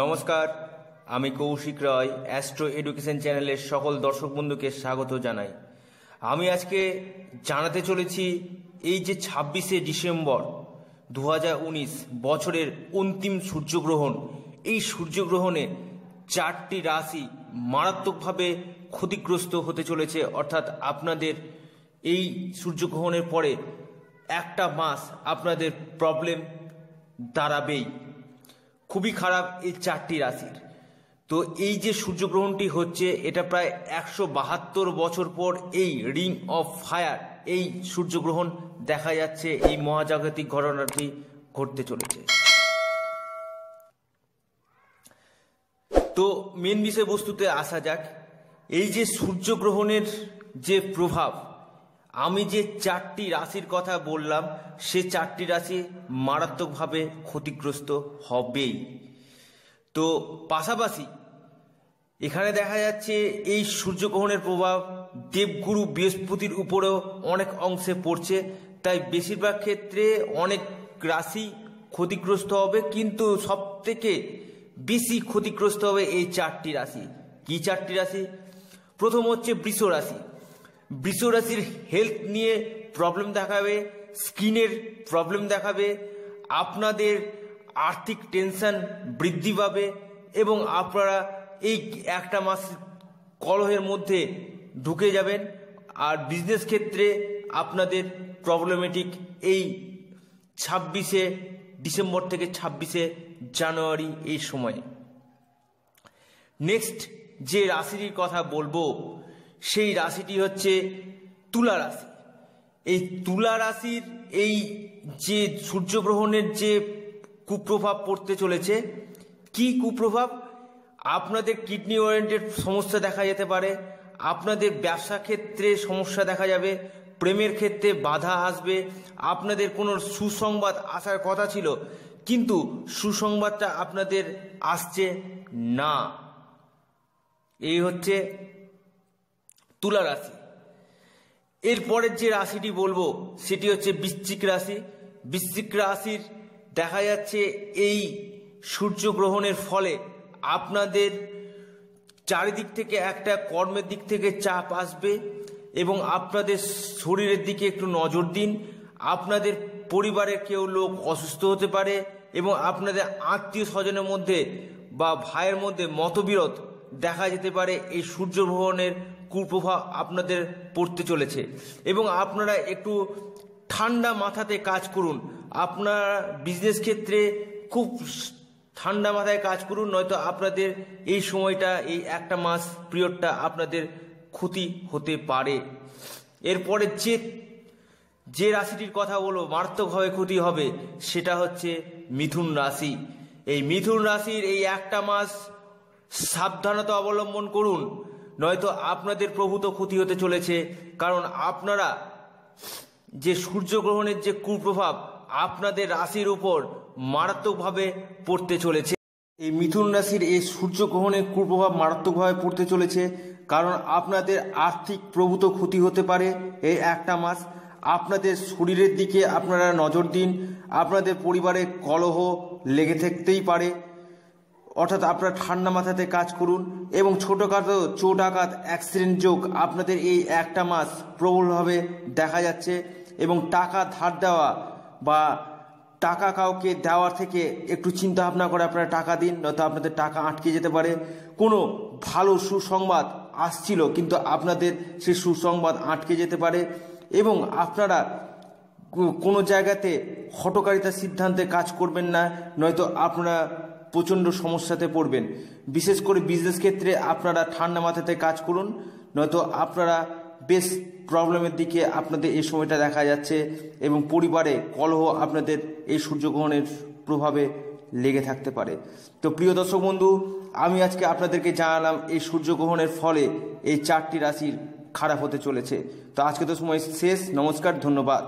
নমস্কার আমি কৌশিক রায় astro education চ্যানেলের সকল দর্শক বন্ধুকে স্বাগত জানাই আমি আজকে জানাতে চলেছি এই যে ছাব্বিশে ডিসেম্বর দু বছরের অন্তিম সূর্যগ্রহণ এই সূর্যগ্রহণে চারটি রাশি মারাত্মকভাবে ক্ষতিগ্রস্ত হতে চলেছে অর্থাৎ আপনাদের এই সূর্যগ্রহণের পরে একটা মাস আপনাদের প্রবলেম দাঁড়াবেই খুবই খারাপ এই চারটি রাশির তো এই যে সূর্যগ্রহণটি হচ্ছে এটা প্রায় একশো বাহাত্তর বছর পর এই রিং অফ ফায়ার এই সূর্যগ্রহণ দেখা যাচ্ছে এই মহাজাগতিক ঘটনাটি ঘটতে চলেছে তো মেন বিষয়বস্তুতে আসা যাক এই যে সূর্যগ্রহণের যে প্রভাব আমি যে চারটি রাশির কথা বললাম সে চারটি রাশি মারাত্মকভাবে ক্ষতিগ্রস্ত হবেই তো পাশাপাশি এখানে দেখা যাচ্ছে এই সূর্যগ্রহণের প্রভাব দেবগুরু বৃহস্পতির উপরেও অনেক অংশে পড়ছে তাই বেশিরভাগ ক্ষেত্রে অনেক রাশি ক্ষতিগ্রস্ত হবে কিন্তু সব থেকে বেশি ক্ষতিগ্রস্ত হবে এই চারটি রাশি কি চারটি রাশি প্রথম হচ্ছে বৃষ রাশি বৃষরাশির হেলথ নিয়ে প্রবলেম দেখাবে স্কিনের প্রবলেম দেখাবে আপনাদের আর্থিক টেনশন বৃদ্ধি পাবে এবং আপনারা এই একটা মাস কলহের মধ্যে ঢুকে যাবেন আর বিজনেস ক্ষেত্রে আপনাদের প্রবলেমেটিক এই ছাব্বিশে ডিসেম্বর থেকে ছাব্বিশে জানুয়ারি এই সময়ে নেক্সট যে রাশির কথা বলবো সেই রাশিটি হচ্ছে তুলা রাশি এই তুলা রাশির এই যে সূর্যগ্রহণের যে কুপ্রভাব পড়তে চলেছে কি কুপ্রভাব আপনাদের কিডনি ওয়ারেন্টের সমস্যা দেখা যেতে পারে আপনাদের ব্যবসা ক্ষেত্রে সমস্যা দেখা যাবে প্রেমের ক্ষেত্রে বাধা আসবে আপনাদের কোনো সুসংবাদ আসার কথা ছিল কিন্তু সুসংবাদটা আপনাদের আসছে না এই হচ্ছে তুলা রাশি এরপরের যে রাশিটি বলবো সেটি হচ্ছে বৃশ্চিক রাশি বৃশ্চিক রাশির দেখা যাচ্ছে এই সূর্যগ্রহণের ফলে আপনাদের চারিদিক থেকে একটা কর্মের দিক থেকে চাপ আসবে এবং আপনাদের শরীরের দিকে একটু নজর দিন আপনাদের পরিবারের কেউ লোক অসুস্থ হতে পারে এবং আপনাদের আত্মীয় স্বজনের মধ্যে বা ভাইয়ের মধ্যে মতবিরোধ দেখা যেতে পারে এই সূর্যগ্রহণের কুপ্রভাব আপনাদের পড়তে চলেছে এবং আপনারা একটু ঠান্ডা মাথাতে কাজ করুন আপনার বিজনেস ক্ষেত্রে খুব ঠান্ডা মাথায় কাজ করুন নয়তো আপনাদের এই সময়টা এই একটা মাস পিরিয়ডটা আপনাদের ক্ষতি হতে পারে এরপরে যে যে রাশিটির কথা বলো মারাত্মকভাবে ক্ষতি হবে সেটা হচ্ছে মিথুন রাশি এই মিথুন রাশির এই একটা মাস সাবধানতা অবলম্বন করুন নয়তো আপনাদের প্রভূত ক্ষতি হতে চলেছে কারণ আপনারা যে সূর্যগ্রহণের যে কুপ্রভাব আপনাদের রাশির উপর মারাত্মকভাবে পড়তে চলেছে এই মিথুন রাশির এই সূর্যগ্রহণের কুপ্রভাব মারাত্মকভাবে পড়তে চলেছে কারণ আপনাদের আর্থিক প্রভূত ক্ষতি হতে পারে এই একটা মাস আপনাদের শরীরের দিকে আপনারা নজর দিন আপনাদের পরিবারে কলহ লেগে থাকতেই পারে অর্থাৎ আপনার ঠান্ডা মাথাতে কাজ করুন এবং ছোটোখাটো চোট আঘাত অ্যাক্সিডেন্ট যোগ আপনাদের এই একটা মাস প্রবলভাবে দেখা যাচ্ছে এবং টাকা ধার দেওয়া বা টাকা কাউকে দেওয়ার থেকে একটু চিন্তা ভাবনা করে আপনারা টাকা দিন নয়তো আপনাদের টাকা আটকে যেতে পারে কোনো ভালো সুসংবাদ আসছিল কিন্তু আপনাদের সে সুসংবাদ আটকে যেতে পারে এবং আপনারা কোনো জায়গাতে হটকারিতা সিদ্ধান্তে কাজ করবেন না নয়তো আপনারা প্রচণ্ড সমস্যাতে পড়বেন বিশেষ করে বিজনেস ক্ষেত্রে আপনারা ঠান্ডা মাথাতে কাজ করুন নয়তো আপনারা বেশ প্রবলেমের দিকে আপনাদের এই সময়টা দেখা যাচ্ছে এবং পরিবারে কলহ আপনাদের এই সূর্যগ্রহণের প্রভাবে লেগে থাকতে পারে তো প্রিয় দর্শক বন্ধু আমি আজকে আপনাদেরকে জানালাম এই সূর্যগ্রহণের ফলে এই চারটি রাশির খারাপ হতে চলেছে তো আজকে তো সময় শেষ নমস্কার ধন্যবাদ